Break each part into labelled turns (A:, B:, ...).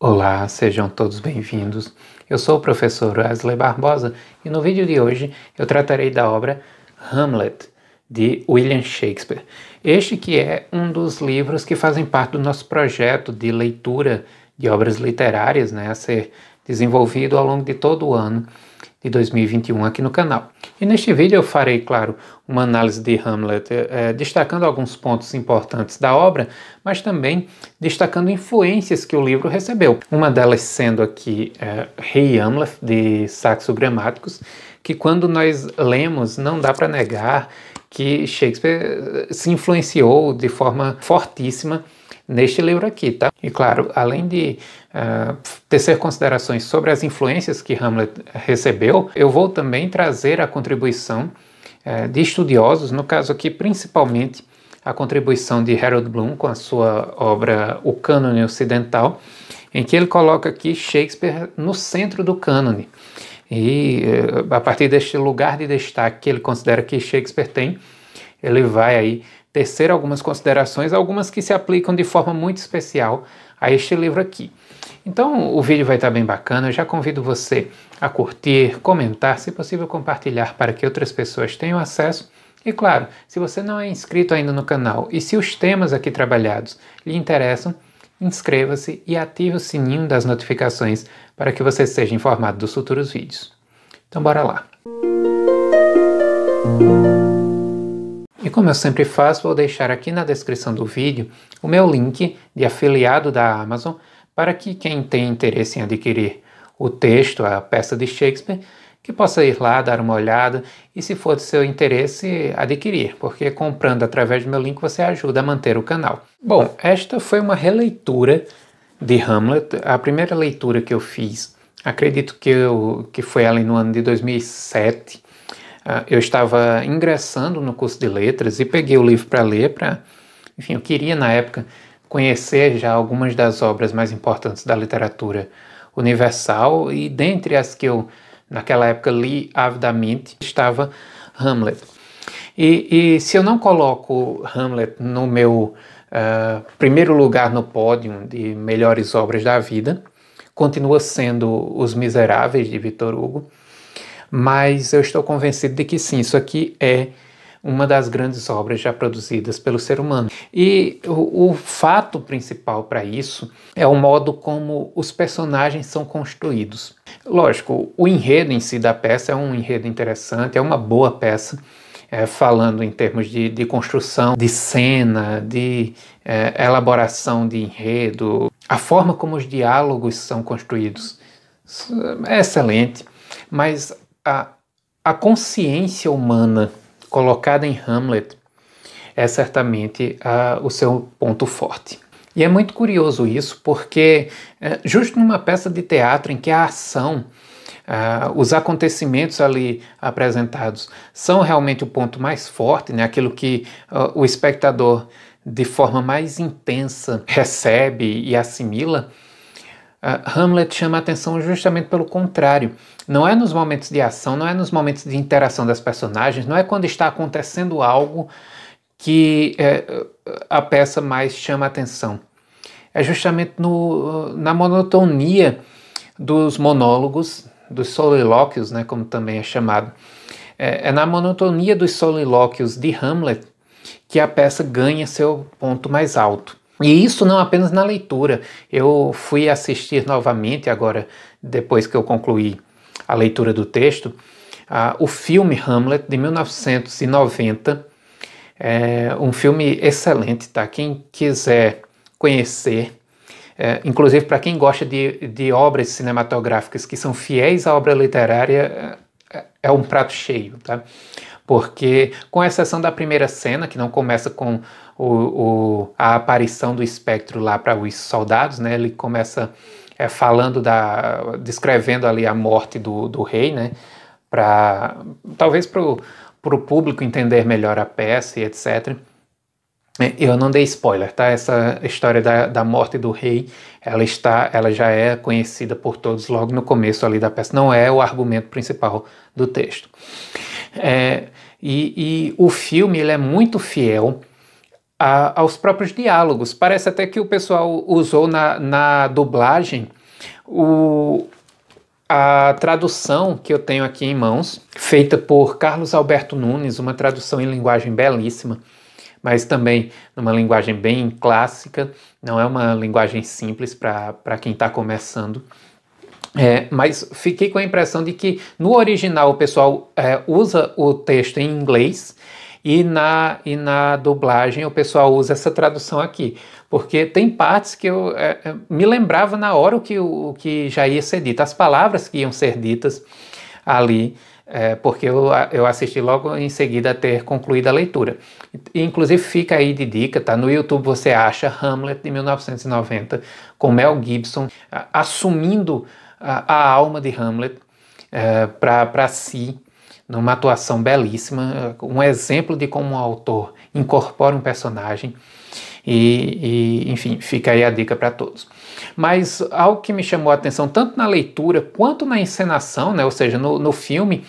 A: Olá, sejam todos bem-vindos. Eu sou o professor Wesley Barbosa e no vídeo de hoje eu tratarei da obra Hamlet, de William Shakespeare. Este que é um dos livros que fazem parte do nosso projeto de leitura de obras literárias né, a ser desenvolvido ao longo de todo o ano de 2021 aqui no canal. E neste vídeo eu farei, claro, uma análise de Hamlet, eh, eh, destacando alguns pontos importantes da obra, mas também destacando influências que o livro recebeu. Uma delas sendo aqui eh, Rei Hamlet, de Saxo Gramáticos, que quando nós lemos não dá para negar que Shakespeare eh, se influenciou de forma fortíssima neste livro aqui, tá? E claro, além de uh, tecer considerações sobre as influências que Hamlet recebeu, eu vou também trazer a contribuição uh, de estudiosos, no caso aqui principalmente a contribuição de Harold Bloom com a sua obra O Cânone Ocidental, em que ele coloca aqui Shakespeare no centro do cânone. E eh, a partir deste lugar de destaque que ele considera que Shakespeare tem, ele vai aí tecer algumas considerações, algumas que se aplicam de forma muito especial a este livro aqui. Então o vídeo vai estar bem bacana, eu já convido você a curtir, comentar, se possível compartilhar para que outras pessoas tenham acesso. E claro, se você não é inscrito ainda no canal e se os temas aqui trabalhados lhe interessam, inscreva-se e ative o sininho das notificações para que você seja informado dos futuros vídeos. Então bora lá! E como eu sempre faço, vou deixar aqui na descrição do vídeo o meu link de afiliado da Amazon para que quem tem interesse em adquirir o texto, a peça de Shakespeare, que possa ir lá, dar uma olhada e, se for de seu interesse, adquirir, porque comprando através do meu link você ajuda a manter o canal. Bom, esta foi uma releitura de Hamlet, a primeira leitura que eu fiz, acredito que, eu, que foi ali no ano de 2007, ah, eu estava ingressando no curso de letras e peguei o livro para ler, para, enfim, eu queria na época conhecer já algumas das obras mais importantes da literatura universal e dentre as que eu naquela época li avidamente estava Hamlet. E, e se eu não coloco Hamlet no meu uh, primeiro lugar no pódio de melhores obras da vida, continua sendo Os Miseráveis de Victor Hugo mas eu estou convencido de que sim, isso aqui é uma das grandes obras já produzidas pelo ser humano. E o, o fato principal para isso é o modo como os personagens são construídos. Lógico, o enredo em si da peça é um enredo interessante, é uma boa peça. É, falando em termos de, de, construção de cena, de é, elaboração de enredo, a forma como os diálogos são construídos é excelente, mas a, a consciência humana colocada em Hamlet é certamente a, o seu ponto forte. E é muito curioso isso, porque é, justo numa peça de teatro em que a ação, os acontecimentos ali apresentados são realmente o ponto mais forte, né? aquilo que o espectador de forma mais intensa recebe e assimila, Uh, Hamlet chama a atenção justamente pelo contrário. Não é nos momentos de ação, não é nos momentos de interação das personagens, não é quando está acontecendo algo que eh, eh, a peça mais chama a atenção. É justamente no, ah, na monotonia dos monólogos, dos solilóquios, né, como também é chamado. É, é na monotonia dos solilóquios de Hamlet que a peça ganha seu ponto mais alto. E isso não apenas na leitura. Eu fui assistir novamente agora, depois que eu concluí a leitura do texto, o filme Hamlet de 1990. É um filme excelente, tá? Quem quiser conhecer, é, inclusive para quem gosta de, de obras cinematográficas que são fiéis à obra literária, é, é um prato cheio, tá? Porque, com exceção da primeira cena, que não começa com o, o, a aparição do espectro lá para os soldados, né? Ele começa é, falando da, descrevendo ali a morte do, do rei, né? Para talvez para o público entender melhor a peça e etc. É, eu não dei spoiler, tá? Essa história da, da morte do rei, ela está, ela já é conhecida por todos logo no começo ali da peça. Não é o argumento principal do texto. É, e, e, o filme ele é muito fiel a, aos próprios diálogos. Parece até que o pessoal usou na, na dublagem o, a tradução que eu tenho aqui em mãos, feita por Carlos Alberto Nunes, uma tradução em linguagem belíssima, mas também numa linguagem bem clássica, não é uma linguagem simples para quem está começando. É, mas fiquei com a impressão de que no original o pessoal é, usa o texto em inglês e na, e na dublagem o pessoal usa essa tradução aqui. Porque tem partes que eu é, é me lembrava na hora o que, o, que já ia ser dito, as palavras que iam ser ditas ali, é, porque eu, eu assisti logo em seguida a ter concluído a leitura. Inclusive fica aí de dica, tá? No YouTube você acha Hamlet de 1990 com Mel Gibson assumindo a, a alma de Hamlet é, para si numa atuação belíssima, um exemplo de como um autor incorpora um personagem. E, e, enfim, fica aí a dica para todos. Mas algo que me chamou a atenção, tanto na leitura quanto na encenação, né, ou seja, no, no filme,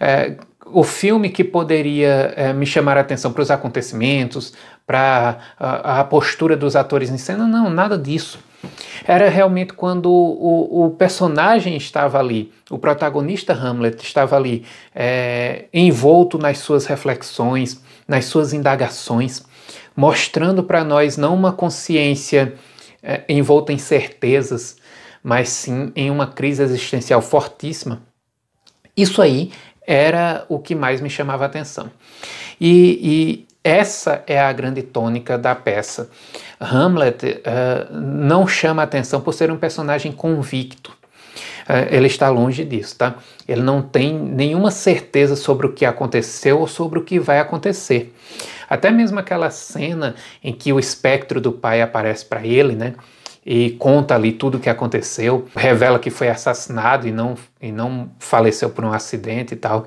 A: é, o filme que poderia é, me chamar a atenção para os acontecimentos, para a, a postura dos atores em cena, não, nada disso. Era realmente quando o, o personagem estava ali, o protagonista Hamlet estava ali, é, envolto nas suas reflexões, nas suas indagações, mostrando para nós não uma consciência é, envolta em certezas, mas sim em uma crise existencial fortíssima. Isso aí era o que mais me chamava a atenção. E, essa é a grande tônica da peça. Hamlet uh, não chama atenção por ser um personagem convicto. Uh, ele está longe disso, tá? Ele não tem nenhuma certeza sobre o que aconteceu ou sobre o que vai acontecer. Até mesmo aquela cena em que o espectro do pai aparece para ele, né? E conta ali tudo o que aconteceu, revela que foi assassinado e não, e não faleceu por um acidente e tal.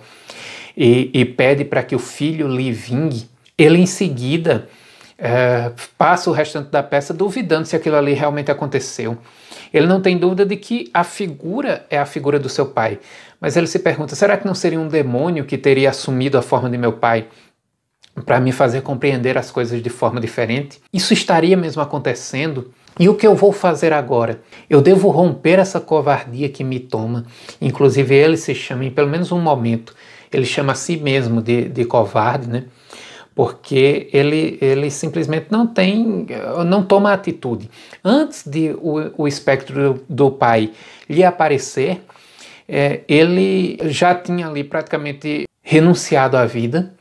A: E, e pede para que o filho lhe vingue ele em seguida é, passa o restante da peça duvidando se aquilo ali realmente aconteceu. Ele não tem dúvida de que a figura é a figura do seu pai, mas ele se pergunta: será que não seria um demônio que teria assumido a forma de meu pai para me fazer compreender as coisas de forma diferente? Isso estaria mesmo acontecendo? E o que eu vou fazer agora? Eu devo romper essa covardia que me toma. Inclusive, ele se chama, em pelo menos um momento, ele chama a si mesmo de, de covarde, né? porque ele, ele simplesmente não tem, não toma atitude. Antes de o, o espectro do pai lhe aparecer, é, ele já tinha ali praticamente renunciado à vida.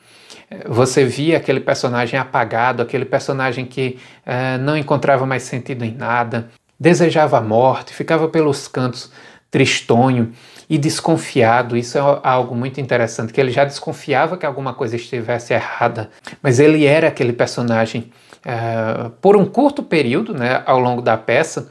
A: Você via aquele personagem apagado, aquele personagem que é, não encontrava mais sentido em nada, desejava a morte, ficava pelos cantos tristonho e desconfiado. Isso é algo muito interessante, que ele já desconfiava que alguma coisa estivesse errada, mas ele era aquele personagem eh, por um curto período, né, ao longo da peça,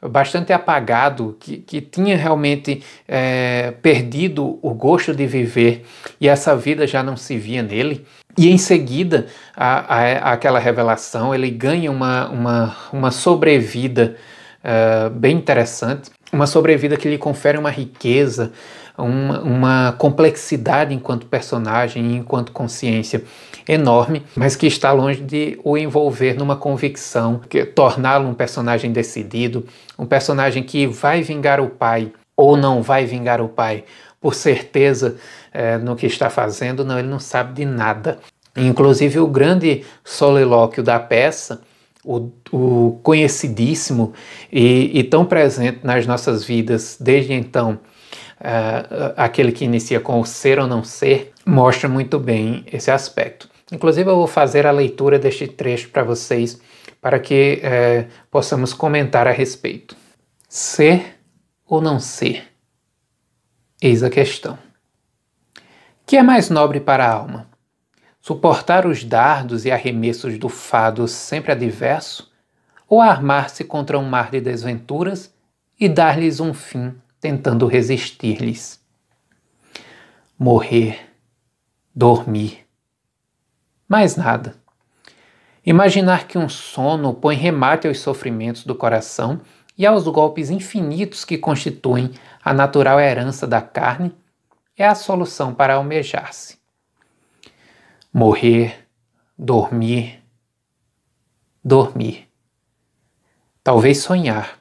A: bastante apagado, que, que tinha realmente é, perdido o gosto de viver e essa vida já não se via nele. E em seguida, a, a, aquela revelação, ele ganha uma, uma, uma sobrevida uh, bem interessante uma sobrevida que lhe confere uma riqueza, uma, uma, complexidade enquanto personagem, enquanto consciência enorme, mas que está longe de o envolver numa convicção, que torná-lo um personagem decidido, um personagem que vai vingar o pai ou não vai vingar o pai por certeza é, no que está fazendo, não, ele não sabe de nada. Inclusive, o grande solilóquio da peça o, o conhecidíssimo e, e, tão presente nas nossas vidas desde então, uh, aquele que inicia com o ser ou não ser, mostra muito bem esse aspecto. Inclusive, eu vou fazer a leitura deste trecho para vocês, para que uh, possamos comentar a respeito. Ser ou não ser? Eis a questão. Que é mais nobre para a alma? suportar os dardos e arremessos do fado sempre adverso, ou armar-se contra um mar de desventuras e dar-lhes um fim, tentando resistir-lhes. Morrer, dormir, mais nada. Imaginar que um sono põe remate aos sofrimentos do coração e aos golpes infinitos que constituem a natural herança da carne é a solução para almejar-se morrer, dormir, dormir. Talvez sonhar.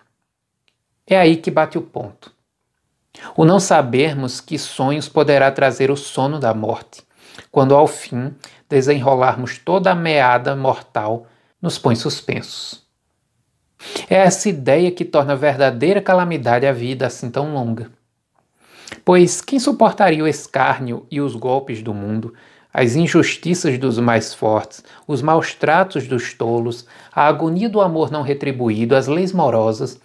A: É aí que bate o ponto. O não sabermos que sonhos poderá trazer o sono da morte, quando ao fim desenrolarmos toda a meada mortal, nos põe suspensos. É essa ideia que torna verdadeira calamidade a vida assim tão longa. Pois quem suportaria o escárnio e os golpes do mundo as injustiças dos mais fortes, os maus tratos dos tolos, a agonia do amor não retribuído, as leis morosas,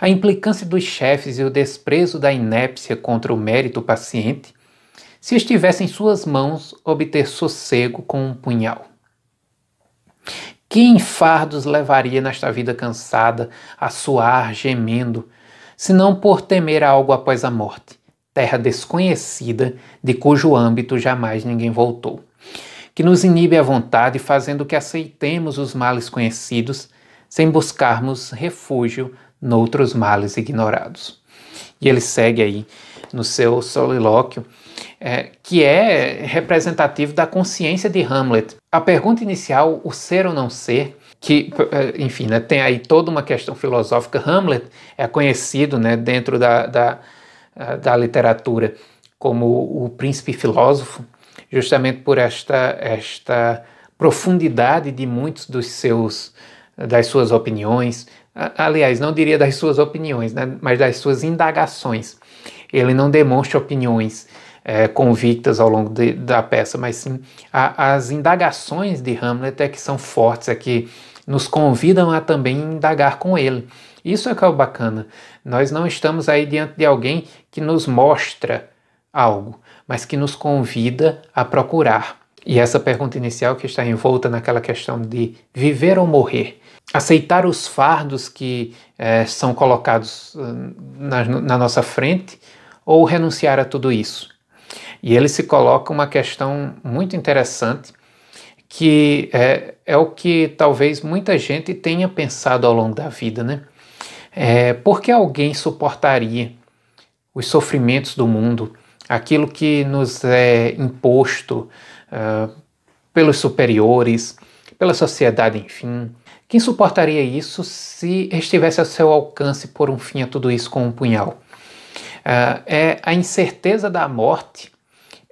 A: a implicância dos chefes e o desprezo da inépcia contra o mérito paciente, se estivesse em suas mãos obter sossego com um punhal. Que enfardos levaria nesta vida cansada a suar gemendo, se não por temer algo após a morte? terra desconhecida de cujo âmbito jamais ninguém voltou, que nos inibe a vontade, fazendo que aceitemos os males conhecidos, sem buscarmos refúgio noutros males ignorados. E ele segue aí no seu solilóquio, é, que é representativo da consciência de Hamlet. A pergunta inicial, o ser ou não ser, que, é, enfim, né, tem aí toda uma questão filosófica. Hamlet é conhecido né, dentro da, da eh, da literatura, como o príncipe filósofo, justamente por esta, esta profundidade de muitos dos seus das suas opiniões, aliás, não diria das suas opiniões, né, mas das suas indagações. Ele não demonstra opiniões é, convictas ao longo de, da peça, mas sim a, as indagações de Hamlet é que são fortes, é que nos convidam a também indagar com ele. Isso é que é o bacana. Nós não estamos aí diante de alguém que nos mostra algo, mas que nos convida a procurar. E essa pergunta inicial que está envolta naquela questão de viver ou morrer, aceitar os fardos que eh, são colocados hum, na, na nossa frente ou renunciar a tudo isso. E ele se coloca uma questão muito interessante, que é, é o que talvez muita gente tenha pensado ao longo da vida, né? É, por que alguém suportaria os sofrimentos do mundo, aquilo que nos é imposto uh, pelos superiores, pela sociedade, enfim? Quem suportaria isso se estivesse ao seu alcance por um fim a tudo isso com um punhal? Uh, é a incerteza da morte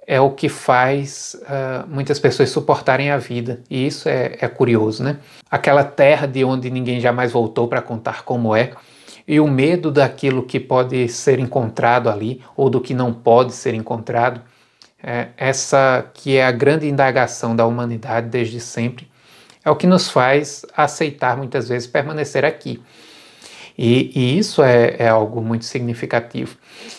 A: é o que faz uh, muitas pessoas suportarem a vida e isso é, é, curioso, né? Aquela terra de onde ninguém jamais voltou para contar como é, e o medo daquilo que pode ser encontrado ali ou do que não pode ser encontrado. É, essa que é a grande indagação da humanidade desde sempre, é o que nos faz aceitar muitas vezes permanecer aqui. E, e isso é, é, algo muito significativo.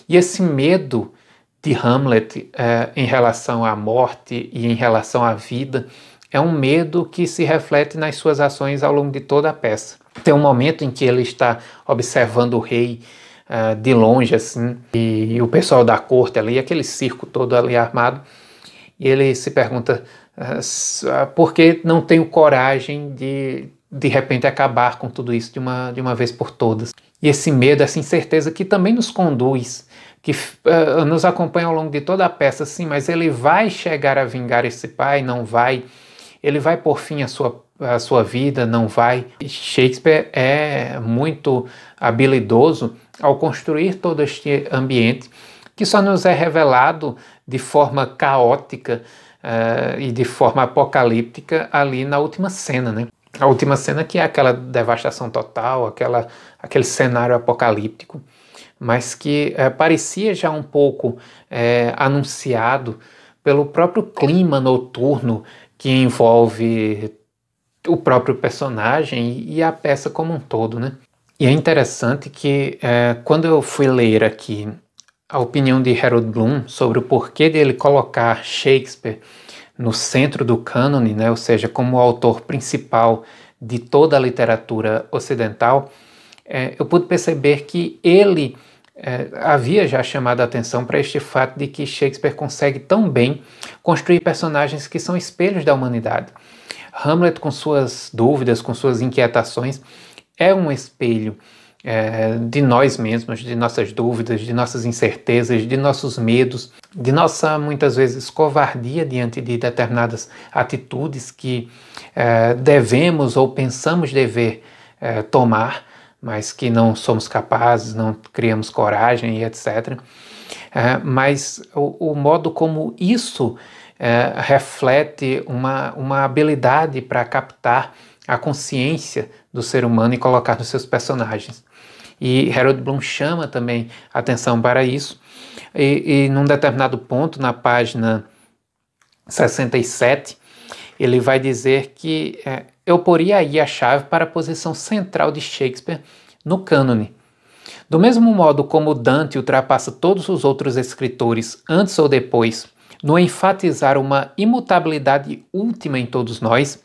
A: E esse medo de Hamlet é, em relação à morte e em relação à vida é um medo que se reflete nas suas ações ao longo de toda a peça. Tem um momento em que ele está observando o rei uh, de longe, assim, e, e, o pessoal da corte ali, aquele circo todo ali armado, e ele se pergunta uh, por que não tenho coragem de, de repente, acabar com tudo isso de uma, de uma vez por todas. E esse medo, essa incerteza que também nos conduz que uh, nos acompanha ao longo de toda a peça, sim, mas ele vai chegar a vingar esse pai, não vai ele vai por fim a sua, a sua vida, não vai. Shakespeare é muito habilidoso ao construir todo este ambiente que só nos é revelado de forma caótica uh, e de forma apocalíptica ali na última cena, né? A última cena que é aquela devastação total, aquela, aquele cenário apocalíptico, mas que eh, parecia já um pouco eh, anunciado pelo próprio clima noturno que envolve o próprio personagem e a peça como um todo, né? E é interessante que é, quando eu fui ler aqui a opinião de Harold Bloom sobre o porquê dele colocar Shakespeare no centro do cânone, né, ou seja, como o autor principal de toda a literatura ocidental, é, eu pude perceber que ele é, havia já chamado a atenção para este fato de que Shakespeare consegue tão bem construir personagens que são espelhos da humanidade. Hamlet, com suas dúvidas, com suas inquietações, é um espelho é, de nós mesmos, de nossas dúvidas, de nossas incertezas, de nossos medos, de nossa, muitas vezes, covardia diante de determinadas atitudes que é, devemos ou pensamos dever é, tomar mas que não somos capazes, não criamos coragem e etc. É, mas o, o, modo como isso é, reflete uma, uma habilidade para captar a consciência do ser humano e colocar nos seus personagens. E Harold Bloom chama também atenção para isso. E, e num determinado ponto, na página 67, ele vai dizer que é, eu poria aí a chave para a posição central de Shakespeare no cânone. Do mesmo modo como Dante ultrapassa todos os outros escritores antes ou depois no enfatizar uma imutabilidade última em todos nós,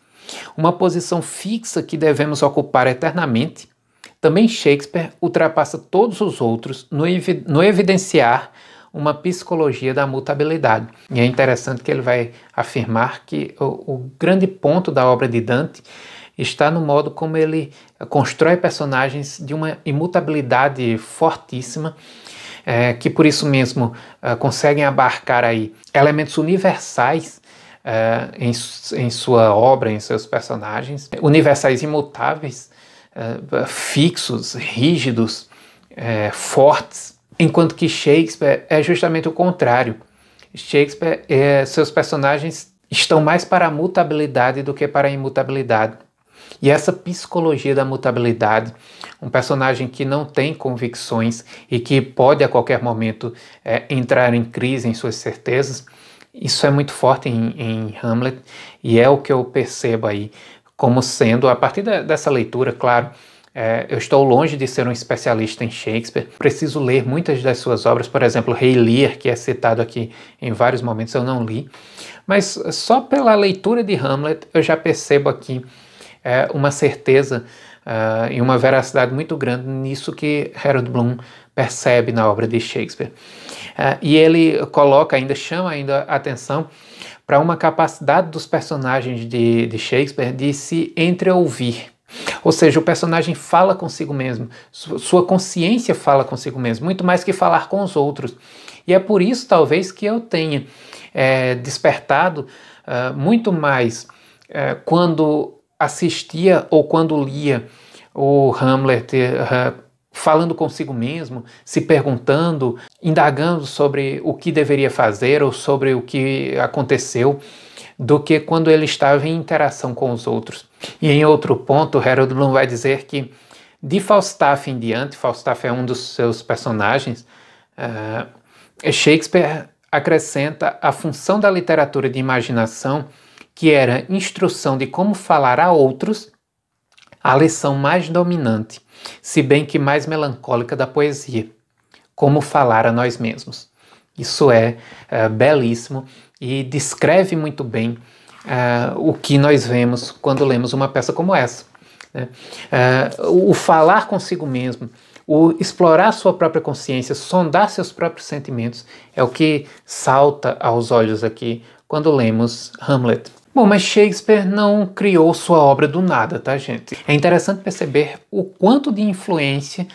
A: uma posição fixa que devemos ocupar eternamente, também Shakespeare ultrapassa todos os outros no, evi no evidenciar uma psicologia da mutabilidade. E é interessante que ele vai afirmar que o, o grande ponto da obra de Dante está no modo como ele constrói personagens de uma imutabilidade fortíssima. É, que por isso mesmo é, conseguem abarcar aí elementos universais é, em, em, sua obra, em seus personagens, universais imutáveis, é, fixos, rígidos, é, fortes, Enquanto que Shakespeare é justamente o contrário. Shakespeare, é, seus personagens estão mais para a mutabilidade do que para a imutabilidade. E essa psicologia da mutabilidade, um personagem que não tem convicções e que pode a qualquer momento é, entrar em crise em suas certezas, isso é muito forte em, em, Hamlet e é o que eu percebo aí como sendo, a partir da, dessa leitura, claro, é, eu estou longe de ser um especialista em Shakespeare, preciso ler muitas das suas obras, por exemplo, Rei Lear, que é citado aqui em vários momentos, eu não li, mas só pela leitura de Hamlet eu já percebo aqui é, uma certeza uh, e uma veracidade muito grande nisso que Harold Bloom percebe na obra de Shakespeare. Uh, e ele coloca ainda, chama ainda a atenção para uma capacidade dos personagens de, de Shakespeare de se entreouvir. Ou seja, o personagem fala consigo mesmo, sua consciência fala consigo mesmo, muito mais que falar com os outros. E é por isso, talvez, que eu tenha é, despertado uh, muito mais é, quando assistia ou quando lia o Hamlet uh, falando consigo mesmo, se perguntando, indagando sobre o que deveria fazer ou sobre o que aconteceu do que quando ele estava em interação com os outros. E em outro ponto, Harold Bloom vai dizer que de Falstaff em diante, Falstaff é um dos seus personagens, uh, Shakespeare acrescenta a função da literatura de imaginação, que era instrução de como falar a outros, a lição mais dominante, se bem que mais melancólica da poesia, como falar a nós mesmos. Isso é, é belíssimo e descreve muito bem uh, o que nós vemos quando lemos uma peça como essa. Né? Uh, o falar consigo mesmo, o explorar sua própria consciência, sondar seus próprios sentimentos, é o que salta aos olhos aqui quando lemos Hamlet. Bom, mas Shakespeare não criou sua obra do nada, tá, gente? É interessante perceber o quanto de influência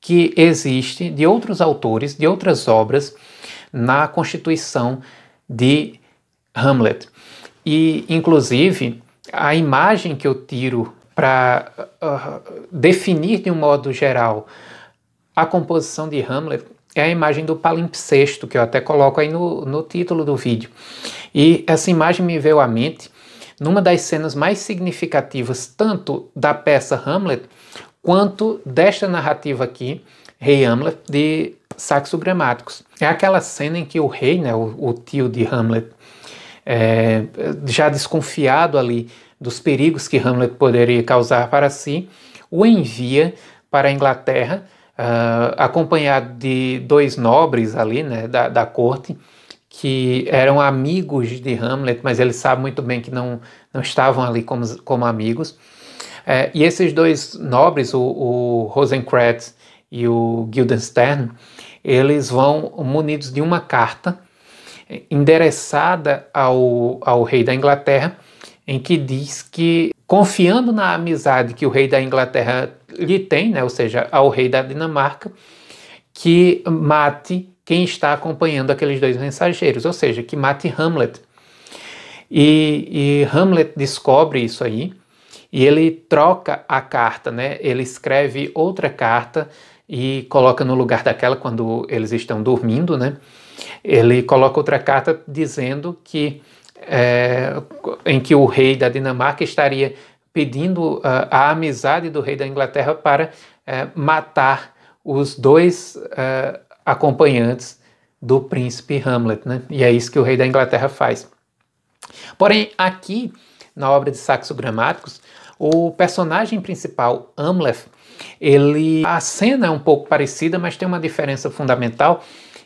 A: que existe de outros autores, de outras obras, na constituição de Hamlet. E, inclusive, a imagem que eu tiro para uh, ah, ah, definir de um modo geral a composição de Hamlet é a imagem do palimpsesto, que eu até coloco aí no, no título do vídeo. E essa imagem me veio à mente numa das cenas mais significativas, tanto da peça Hamlet, quanto desta narrativa aqui, Rei Hamlet, de saxogramáticos. É aquela cena em que o rei, né, o, o tio de Hamlet, é, já desconfiado ali dos perigos que Hamlet poderia causar para si, o envia para a Inglaterra, uh, acompanhado de dois nobres ali né, da, da corte, que eram amigos de Hamlet, mas ele sabe muito bem que não, não estavam ali como, como amigos. É, e esses dois nobres, o, o Rosencrantz e o Guildenstern, eles vão munidos de uma carta eh, endereçada ao, ao rei da Inglaterra, em que diz que, confiando na amizade que o rei da Inglaterra lhe tem, né, ou seja, ao rei da Dinamarca, que mate quem está acompanhando aqueles dois mensageiros, ou seja, que mate Hamlet. E, e Hamlet descobre isso aí e ele troca a carta, né? Ele escreve outra carta e coloca no lugar daquela quando eles estão dormindo, né? Ele coloca outra carta dizendo que é, em que o rei da Dinamarca estaria pedindo uh, a amizade do rei da Inglaterra para uh, matar os dois uh, acompanhantes do príncipe Hamlet, né? E é isso que o rei da Inglaterra faz. Porém, aqui na obra de Saxo Gramáticos, o personagem principal, Amleth, ele, a cena é um pouco parecida, mas tem uma diferença fundamental,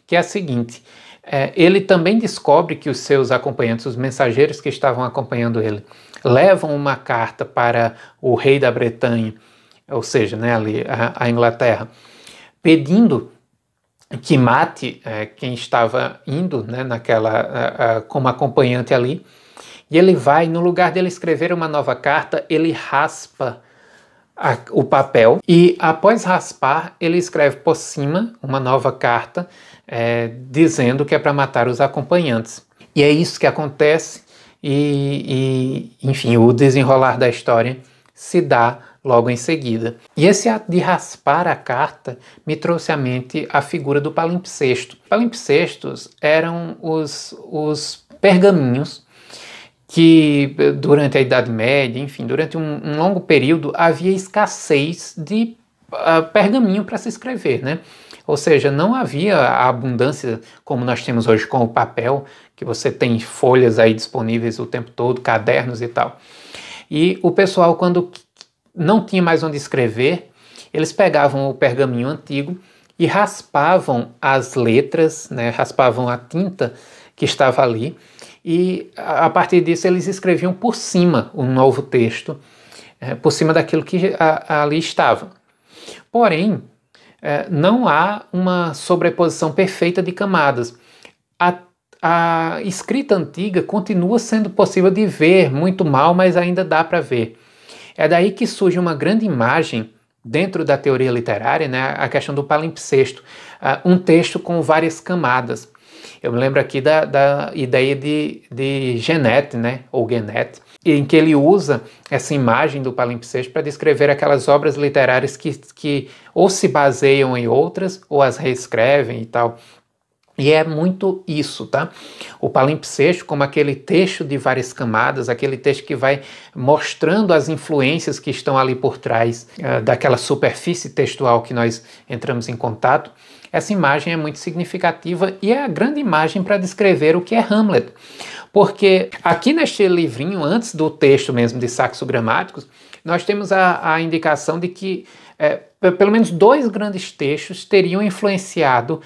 A: que é a seguinte. É, ele também descobre que os seus acompanhantes, os mensageiros que estavam acompanhando ele, levam uma carta para o rei da Bretanha, ou seja, né, ali, a, a Inglaterra, pedindo que mate é, quem estava indo né, naquela a, a, como acompanhante ali. E ele vai, no lugar dele escrever uma nova carta, ele raspa a, o papel e, após raspar, ele escreve por cima uma nova carta é, dizendo que é para matar os acompanhantes. E é isso que acontece, e, e enfim, o desenrolar da história se dá logo em seguida. E esse ato de raspar a carta me trouxe à mente a figura do palimpsesto. Palimpsestos eram os, os pergaminhos que durante a Idade Média, enfim, durante um, um longo período havia escassez de uh, pergaminho para se escrever, né? Ou seja, não havia a abundância como nós temos hoje com o papel, que você tem folhas aí disponíveis o tempo todo, cadernos e tal. E o pessoal, quando não tinha mais onde escrever, eles pegavam o pergaminho antigo e raspavam as letras, né? raspavam a tinta que estava ali e a partir disso eles escreviam por cima um novo texto, é, por cima daquilo que ali estava. Porém, é, não há uma sobreposição perfeita de camadas. A, a escrita antiga continua sendo possível de ver, muito mal, mas ainda dá para ver. É daí que surge uma grande imagem dentro da teoria literária, né, a questão do palimpsesto, um texto com várias camadas. Eu me lembro aqui da, da ideia de, de Genete, né? Ou Genete, em que ele usa essa imagem do palimpsesto para descrever aquelas obras literárias que, que ou se baseiam em outras ou as reescrevem e tal. E é muito isso, tá? O palimpsesto, como aquele texto de várias camadas, aquele texto que vai mostrando as influências que estão ali por trás uh, daquela superfície textual que nós entramos em contato, essa imagem é muito significativa e é a grande imagem para descrever o que é Hamlet. Porque aqui neste livrinho, antes do texto mesmo de Saxo Gramáticos, nós temos a, a indicação de que é, pelo menos dois grandes textos teriam influenciado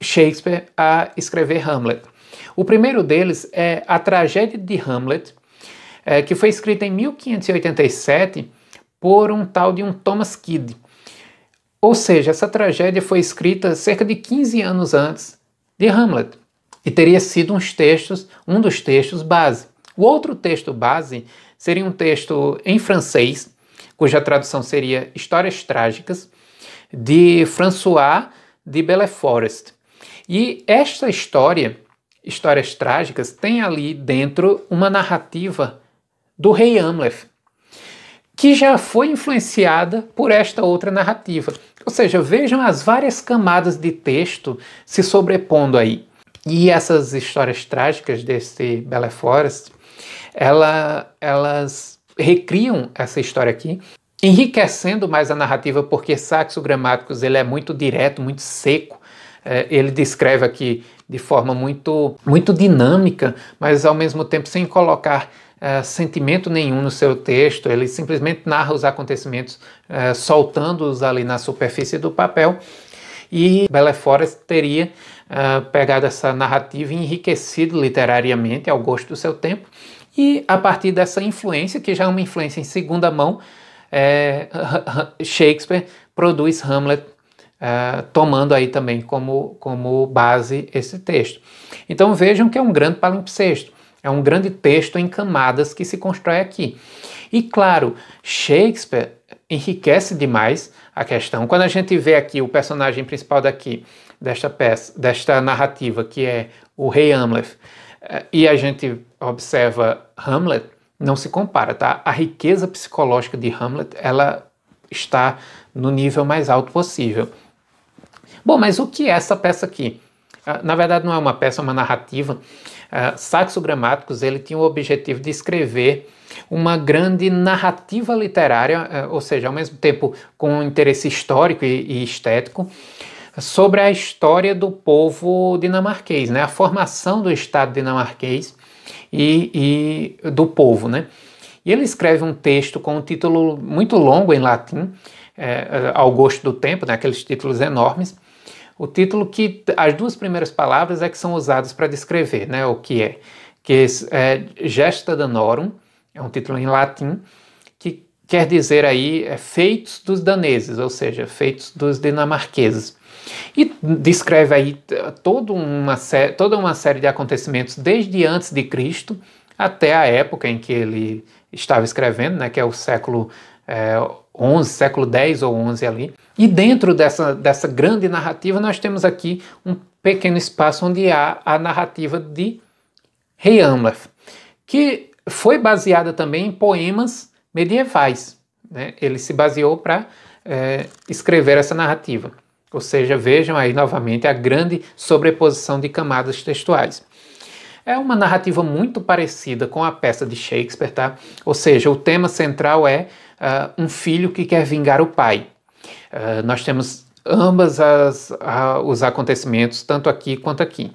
A: Shakespeare a escrever Hamlet. O primeiro deles é a Tragédia de Hamlet, é, que foi escrita em 1587 por um tal de um Thomas Kidd. Ou seja, essa tragédia foi escrita cerca de 15 anos antes de Hamlet e teria sido textos, um dos textos base. O outro texto base seria um texto em francês, cuja tradução seria Histórias Trágicas, de François de Belleforest. E esta história, Histórias Trágicas, tem ali dentro uma narrativa do rei Hamlet que já foi influenciada por esta outra narrativa. Ou seja, vejam as várias camadas de texto se sobrepondo aí. E essas histórias trágicas desse Belle Forest, ela, elas recriam essa história aqui, enriquecendo mais a narrativa, porque Saxo Gramáticos ele é muito direto, muito seco. É, ele descreve aqui de forma muito, muito dinâmica, mas ao mesmo tempo sem colocar é, sentimento nenhum no seu texto, ele simplesmente narra os acontecimentos é, soltando-os ali na superfície do papel. E Belefort teria é, pegado essa narrativa e enriquecido literariamente ao gosto do seu tempo. E a partir dessa influência, que já é uma influência em segunda mão, é, Shakespeare produz Hamlet Uh, tomando aí também como, como base esse texto. Então vejam que é um grande palimpsesto. É um grande texto em camadas que se constrói aqui. E claro, Shakespeare enriquece demais a questão. Quando a gente vê aqui o personagem principal daqui, desta peça, desta narrativa, que é o rei Hamlet, eh, e a gente observa Hamlet, não se compara, tá? A riqueza psicológica de Hamlet, ela está no nível mais alto possível. Bom, mas o que é essa peça aqui? Ah, na verdade, não é uma peça, é uma narrativa ah, Saxo gramáticos ele tinha o objetivo de escrever uma grande narrativa literária, ah, ou seja, ao mesmo tempo com um interesse histórico e, e estético, sobre a história do povo dinamarquês, né? a formação do Estado dinamarquês e, e do povo. Né? E ele escreve um texto com um título muito longo em latim, é, ao gosto do tempo, né? aqueles títulos enormes, o título que as duas primeiras palavras é que são usadas para descrever, né, o que é, que é, é Gesta Danorum, é um título em latim que quer dizer aí é, feitos dos daneses, ou seja, feitos dos dinamarqueses. E descreve aí toda uma, toda uma série de acontecimentos desde antes de Cristo até a época em que ele estava escrevendo, né, que é o século é, 11, século 10 ou 11 ali, e dentro dessa, dessa grande narrativa, nós temos aqui um pequeno espaço onde há a narrativa de Rei Amleth, que foi baseada também em poemas medievais. Né? Ele se baseou para é, eh, escrever essa narrativa. Ou seja, vejam aí novamente a grande sobreposição de camadas textuais. É uma narrativa muito parecida com a peça de Shakespeare, tá? Ou seja, o tema central é uh, um filho que quer vingar o pai. Eh, nós temos ambas as, a, os acontecimentos, tanto aqui quanto aqui.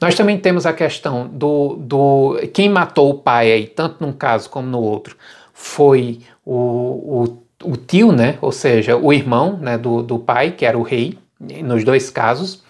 A: Nós também temos a questão do, do quem matou o pai aí, tanto num caso como no outro, foi o, o, o tio, né? ou seja, o irmão né? do, do pai, que era o rei, nos dois casos,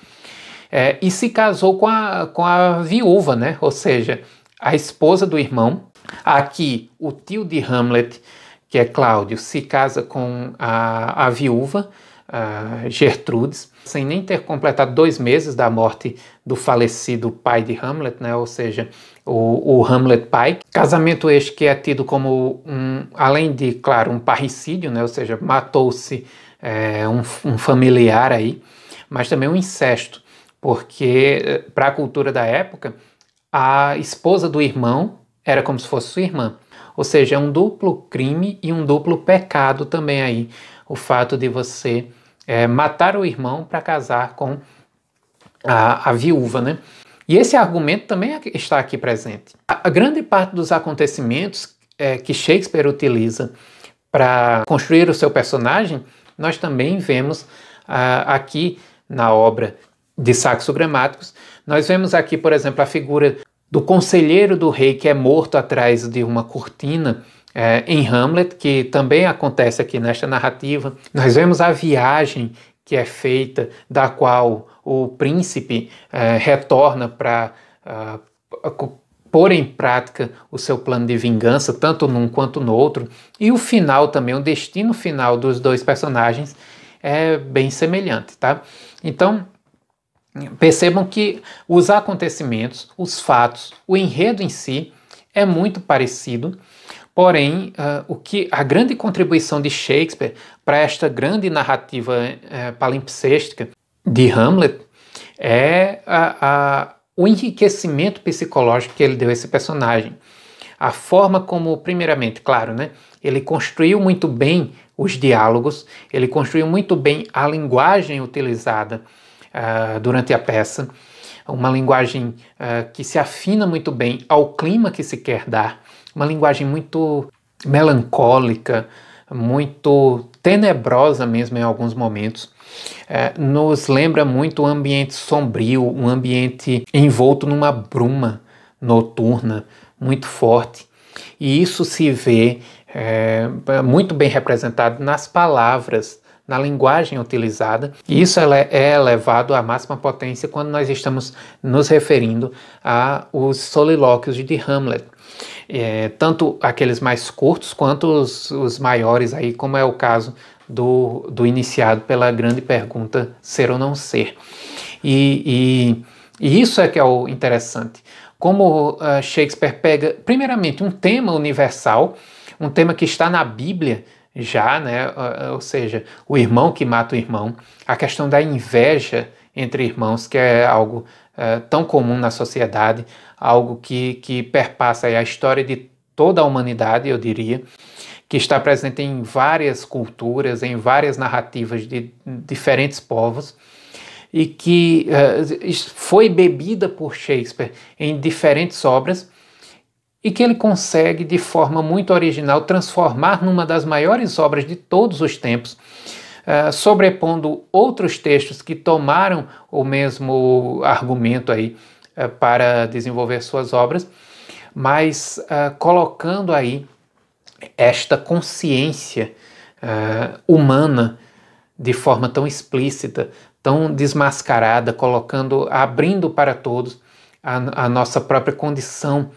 A: é, e se casou com a, com a viúva, né? ou seja, a esposa do irmão. Aqui, o tio de Hamlet que é Cláudio, se casa com a, a viúva, a Gertrudes, sem nem ter completado dois meses da morte do falecido pai de Hamlet, né? ou seja, o, o Hamlet pai. Casamento este que é tido como, um, além de, claro, um parricídio, né? ou seja, matou-se é, um, um familiar aí, mas também um incesto, porque eh, para a cultura da época, a esposa do irmão era como se fosse sua irmã. Ou seja, é um duplo crime e um duplo pecado também aí, o fato de você é, matar o irmão para casar com a, a viúva, né? E esse argumento também está aqui presente. A grande parte dos acontecimentos é, que Shakespeare utiliza para construir o seu personagem, nós também vemos aqui na obra de Saxo Gramáticos. Nós vemos aqui, por exemplo, a figura do conselheiro do rei que é morto atrás de uma cortina é, em Hamlet, que também acontece aqui nesta narrativa. Nós vemos a viagem que é feita, da qual o príncipe é, retorna para. pôr em prática o seu plano de vingança, tanto num quanto no outro, e o final também, o destino final dos dois personagens é bem semelhante, tá? Então, Percebam que os acontecimentos, os fatos, o enredo em si é muito parecido, porém, uh, o que a grande contribuição de Shakespeare para esta grande narrativa uh, eh, palimpsestica
B: de Hamlet
A: é a, a, o enriquecimento psicológico que ele deu a esse personagem. A forma como, primeiramente, claro, né, ele construiu muito bem os diálogos, ele construiu muito bem a linguagem utilizada ah, durante a peça, uma linguagem uh, que se afina muito bem ao clima que se quer dar, uma linguagem muito melancólica, muito tenebrosa mesmo em alguns momentos. É, nos lembra muito um ambiente sombrio, um ambiente envolto numa bruma noturna muito forte. E isso se vê é, muito bem representado nas palavras na linguagem utilizada, e isso é elevado à máxima potência quando nós estamos nos referindo a os solilóquios de Hamlet. É, tanto aqueles mais curtos quanto os, os maiores aí, como é o caso do, do iniciado pela grande pergunta ser ou não ser. E, e, e isso é que é o interessante. Como uh, Shakespeare pega, primeiramente, um tema universal, um tema que está na Bíblia, já, né? Ah, ah, ou seja, o irmão que mata o irmão, a questão da inveja entre irmãos, que é algo é, tão comum na sociedade, algo que, que perpassa a história de toda a humanidade, eu diria, que está presente em várias culturas, em várias narrativas de diferentes povos e que foi bebida por Shakespeare em diferentes obras e que ele consegue, de forma muito original, transformar numa das maiores obras de todos os tempos, eh, sobrepondo outros textos que tomaram o mesmo argumento aí eh, para desenvolver suas obras, mas eh, colocando aí esta consciência humana de forma tão explícita, tão desmascarada, colocando, abrindo para todos a, a nossa própria condição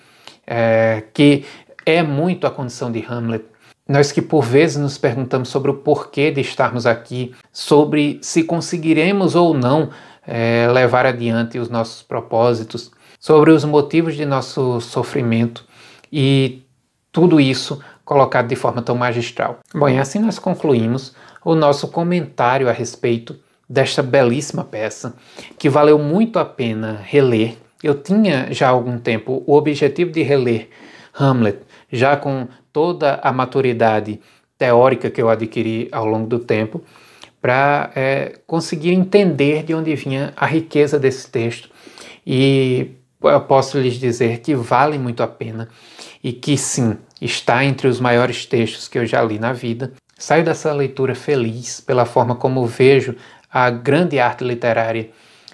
A: é, que é muito a condição de Hamlet. Nós que por vezes nos perguntamos sobre o porquê de estarmos aqui, sobre se conseguiremos ou não é, levar adiante os nossos propósitos, sobre os motivos de nosso sofrimento e tudo isso colocado de forma tão magistral. Bom, e assim nós concluímos o nosso comentário a respeito desta belíssima peça, que valeu muito a pena reler eu tinha já há algum tempo o objetivo de reler Hamlet, já com toda a maturidade teórica que eu adquiri ao longo do tempo, para é, eh, conseguir entender de onde vinha a riqueza desse texto. E eu posso lhes dizer que vale muito a pena e que sim, está entre os maiores textos que eu já li na vida. Saio dessa leitura feliz pela forma como vejo a grande arte literária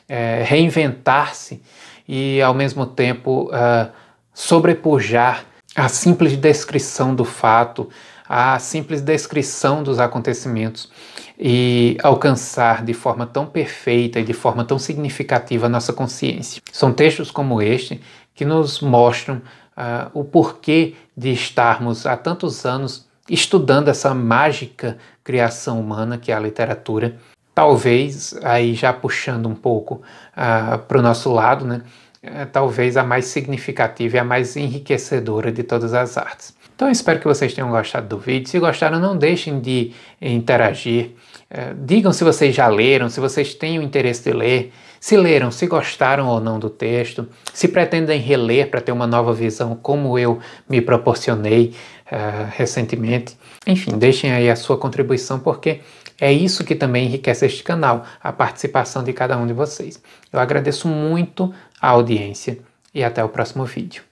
A: é, reinventar-se e, ao mesmo tempo, uh, sobrepujar a simples descrição do fato, a simples descrição dos acontecimentos e alcançar de forma tão perfeita e de forma tão significativa a nossa consciência. São textos como este que nos mostram uh, o porquê de estarmos há tantos anos estudando essa mágica criação humana que é a literatura talvez, aí já puxando um pouco uh, ah, para o nosso lado, né, é, talvez a mais significativa e a mais enriquecedora de todas as artes. Então espero que vocês tenham gostado do vídeo. Se gostaram, não deixem de interagir. É, digam se vocês já leram, se vocês têm o interesse de ler, se leram, se gostaram ou não do texto, se pretendem reler para ter uma nova visão, como eu me proporcionei uh, recentemente. Enfim, deixem aí a sua contribuição, porque é isso que também enriquece este canal, a participação de cada um de vocês. Eu agradeço muito a audiência e até o próximo vídeo.